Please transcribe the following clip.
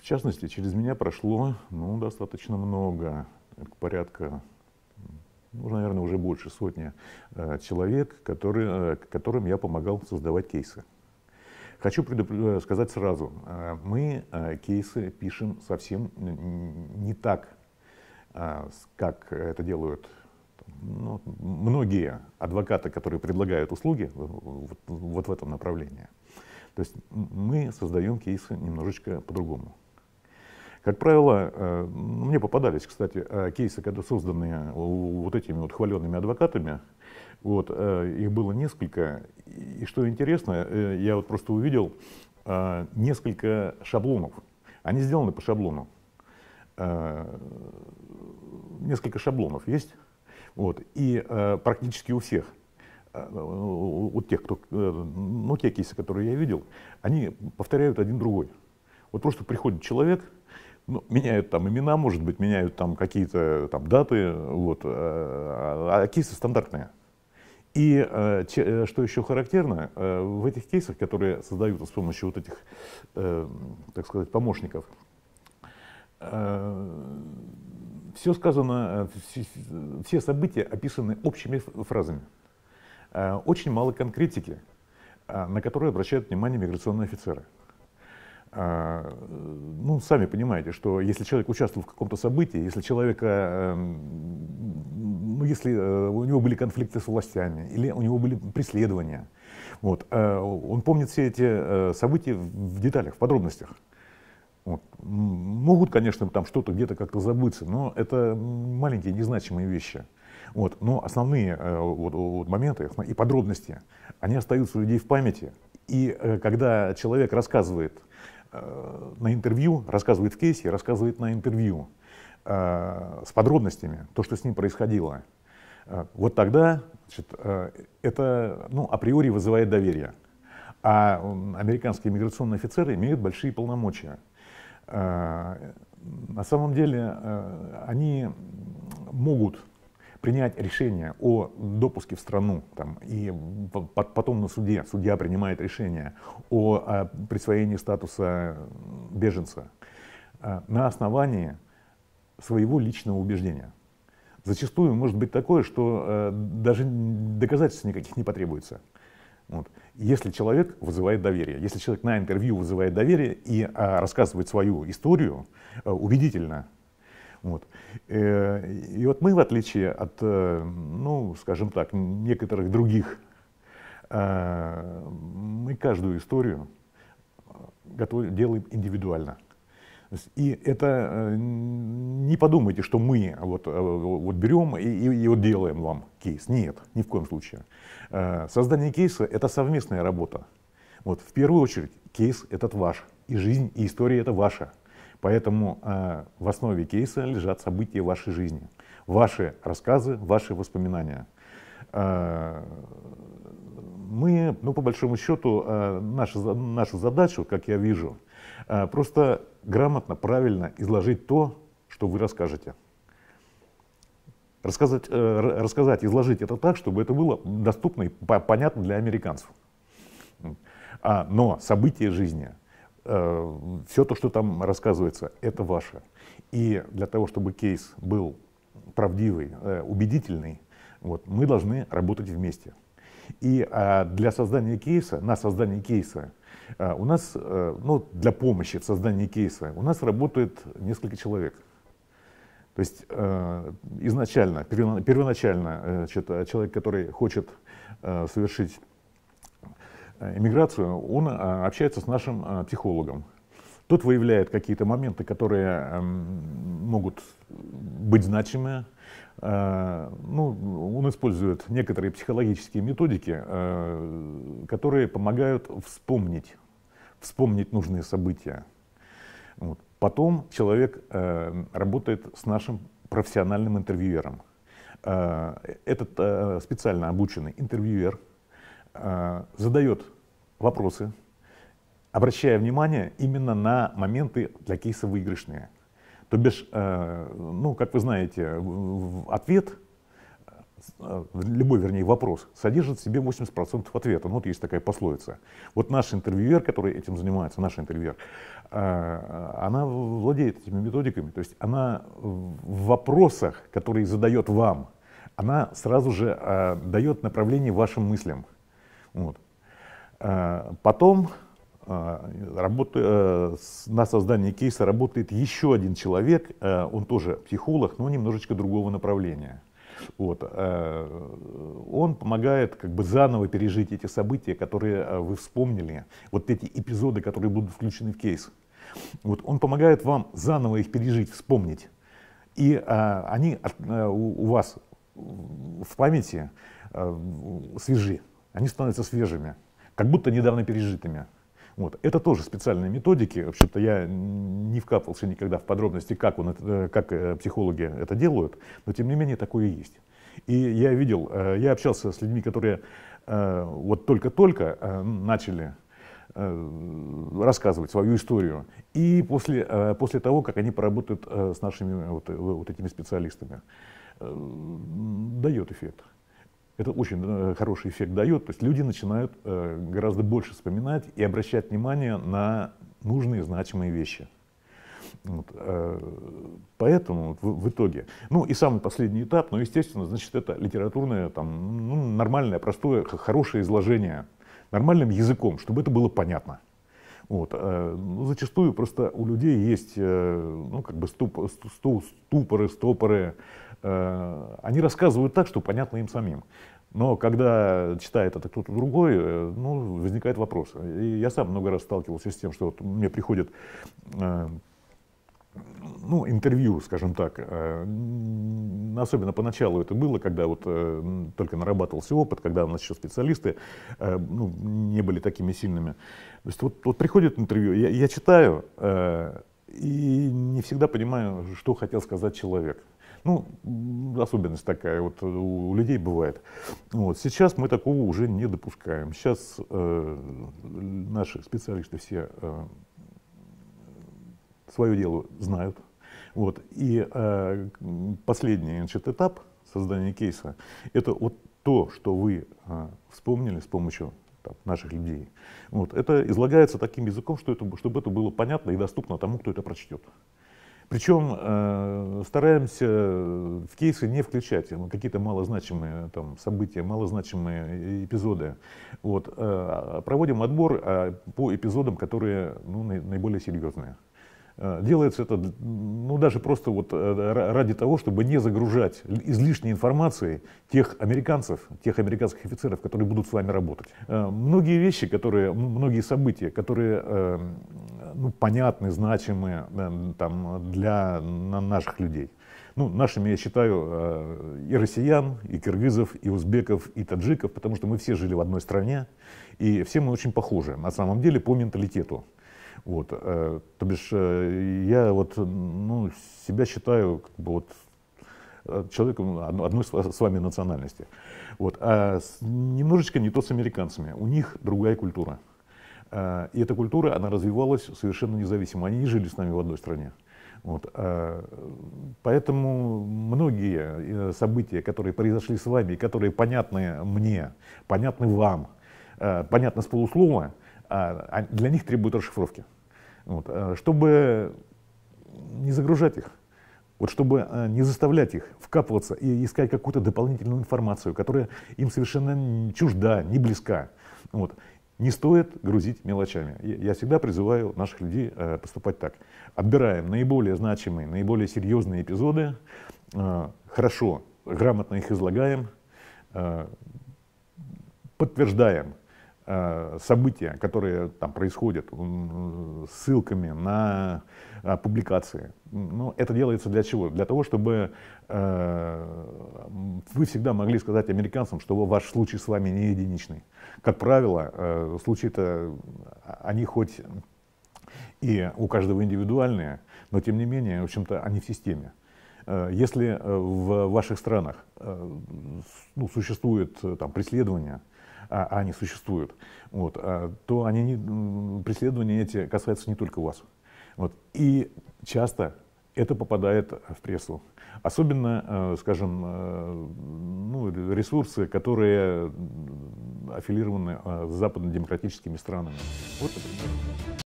В частности, через меня прошло ну, достаточно много, порядка ну, наверное, уже больше сотни э, человек, которые, э, которым я помогал создавать кейсы. Хочу предупр... Э, сказать сразу, э, мы э, кейсы пишем совсем не так, э, как это делают ну, многие адвокаты, которые предлагают услуги вот, вот в этом направлении. То есть мы создаем кейсы немножечко по-другому. Как правило, э, мне попадались, кстати, э, кейсы, когда созданы вот этими вот хваленными адвокатами. Вот, э, их было несколько. И что интересно, я вот просто увидел несколько шаблонов. Они сделаны по шаблону. Несколько шаблонов есть. Вот, и практически у всех вот тех, кто, э, ну, те кейсы, которые я видел, они повторяют один другой. Вот просто приходит человек, ну, меняют там имена, может быть, меняют там какие-то э, там даты, вот, э, а, а кейсы стандартные. И что еще характерно, в этих кейсах, которые создаются с помощью вот этих, так сказать, помощников, все сказано, все события описаны общими фразами. Э, очень мало конкретики, э, на которую обращают внимание миграционные офицеры. Э, ну, сами понимаете, что если человек участвовал в каком-то событии, если человека, эм, ну, если у него были конфликты с властями, или у него были преследования, вот, он помнит все эти события в деталях, в подробностях. Вот. Могут, конечно, там что-то где-то как-то забыться, но это маленькие незначимые вещи. Вот. Но основные э, вот, вот, моменты и подробности, они остаются у людей в памяти. И э, когда человек рассказывает э, на интервью, рассказывает в кейсе, рассказывает на интервью с подробностями то, что с ним происходило, вот тогда значит, это ну, априори вызывает доверие. А американские миграционные офицеры имеют большие полномочия. На самом деле они могут принять решение о допуске в страну, там, и потом на суде, судья принимает решение о, о присвоении статуса беженца э, на основании своего личного убеждения. Зачастую может быть такое, что э, даже доказательств никаких не потребуется. Вот. Если человек вызывает доверие, если человек на интервью вызывает доверие и а, рассказывает свою историю а, убедительно, вот. Э, и вот мы, в отличие от, э, ну, скажем так, некоторых других, э, мы каждую историю готовим, делаем индивидуально. И это не подумайте, что мы вот, вот берем и, и, и вот делаем вам кейс. Нет, ни в коем случае. Создание кейса — это совместная работа. Вот, в первую очередь, кейс этот ваш, и жизнь, и история — это ваша. Поэтому э, в основе кейса лежат события вашей жизни, ваши рассказы, ваши воспоминания. Э, мы, ну, по большому счету, э, наша нашу задачу, как я вижу, э, просто грамотно, правильно изложить то, что вы расскажете. Рассказать, э, рассказать, изложить это так, чтобы это было доступно и понятно для американцев. А, но события жизни Э, все то, что там рассказывается, это ваше. И для того, чтобы кейс был правдивый, э, убедительный, вот, мы должны работать вместе. И а, для создания кейса, на создание кейса, э, у нас, ну, для помощи в создании кейса, у нас работает несколько человек. То есть изначально, первоначально значит, человек, который хочет совершить Э, иммиграцию, он э, общается с нашим э, психологом. Тот выявляет какие-то моменты, которые эм, могут быть значимы. Ну, он использует некоторые психологические методики, которые помогают вспомнить, вспомнить нужные события. Вот. Потом человек работает с нашим профессиональным интервьюером. Этот специально обученный интервьюер задает вопросы, обращая внимание именно на моменты для кейса выигрышные. То бишь, э, ну, как вы знаете, ответ, э, любой, вернее, вопрос содержит в себе 80% ответа. Ну, вот есть такая пословица. Вот наш интервьюер, который этим занимается, наш интервьюер, э, она владеет этими методиками. То есть она в вопросах, которые задает вам, она сразу же дает направление вашим мыслям. Вот. Э, потом э, работа, э, на создание кейса работает еще один человек, он тоже психолог, но немножечко другого направления. Вот. Он помогает как бы заново пережить эти события, которые вы вспомнили, вот эти эпизоды, которые будут включены в кейс. Вот он помогает вам заново их пережить, вспомнить. И а, они а, у, у вас в памяти а, свежи, они становятся свежими как будто недавно пережитыми. Вот. Это тоже специальные методики. В общем-то, я не вкапывался никогда в подробности, как, он э, как э, психологи это делают, но тем не менее такое есть. И я видел, э, я общался с людьми, которые вот только-только начали рассказывать свою историю. И после, после того, как они поработают с нашими вот, вот этими специалистами, дает эффект. Это очень э, хороший эффект дает, то есть люди начинают э, гораздо больше вспоминать и обращать внимание на нужные значимые вещи. Вот, э, поэтому в, итоге, ну и самый последний этап, ну естественно, значит это литературное, там, ну, нормальное, простое, хорошее изложение нормальным языком, чтобы это было понятно. Вот, ну, зачастую просто у людей есть ну, как бы ступ, сту, ступоры, стопоры, Э, они рассказывают так, что понятно им самим. Но когда читает это кто-то другой, э, ну, возникает вопрос. И я сам много раз сталкивался с тем, что вот мне приходит э, ну, интервью, скажем так, особенно поначалу это было, когда вот только нарабатывался опыт, когда у нас еще специалисты ну, не были такими сильными. То есть вот, вот приходит интервью, я, я читаю и не всегда понимаю, что хотел сказать человек. Ну, особенность такая вот э, у людей бывает. Вот. Сейчас мы такого уже не допускаем. Сейчас э, наши специалисты все э, свое дело знают. Вот. И э, последний значит, этап создания кейса — это вот то, что вы э, вспомнили с помощью наших людей. Вот. Это излагается таким языком, что это, чтобы это было понятно и доступно тому, кто это прочтет. Причем э, стараемся в кейсы не включать какие-то малозначимые там, события, малозначимые эпизоды. Вот. Э, проводим отбор э, по эпизодам, которые ну, наиболее серьезные. Делается это ну, даже просто вот ради того, чтобы не загружать излишней информацией тех американцев, тех американских офицеров, которые будут с вами работать. Многие вещи, которые, многие события, которые ну, понятны, значимы там, для наших людей. Ну, нашими я считаю э, и россиян, и киргизов, и узбеков, и таджиков, потому что мы все жили в одной стране, и все мы очень похожи, на самом деле, по менталитету. Вот, э, то бишь, э, я вот, ну, себя считаю как бы, вот, человеком одной с вами национальности. Вот, а немножечко не то с американцами. У них другая культура. Э, и эта культура, она развивалась совершенно независимо. Они не жили с нами в одной стране. Вот. Э, поэтому многие э, события, которые произошли с вами, которые понятны мне, понятны вам, понятны с полуслова, а для них требуют расшифровки. Вот. Чтобы не загружать их, вот чтобы не заставлять их вкапываться и искать какую-то дополнительную информацию, которая им совершенно чужда, не близка. Вот. Не стоит грузить мелочами. Я всегда призываю наших людей э, поступать так. Отбираем наиболее значимые, наиболее серьезные эпизоды, э, хорошо, грамотно их излагаем, э, подтверждаем Э, события, которые там происходят, э, ссылками на э, публикации. Но ну, это делается для чего? Для того, чтобы вы всегда могли сказать американцам, что ваш случай с вами не единичный. Как правило, случаи-то, а, они хоть и у каждого индивидуальные, но тем не менее, в общем-то, они в системе. Если в ваших странах ну, существует там, преследование, а, а, они существуют, вот, а, то они не, преследования эти касаются не только вас. Вот. И часто это попадает в прессу. Особенно, э, скажем, э, ну, ресурсы, которые аффилированы э, с западно-демократическими странами. Вот, например.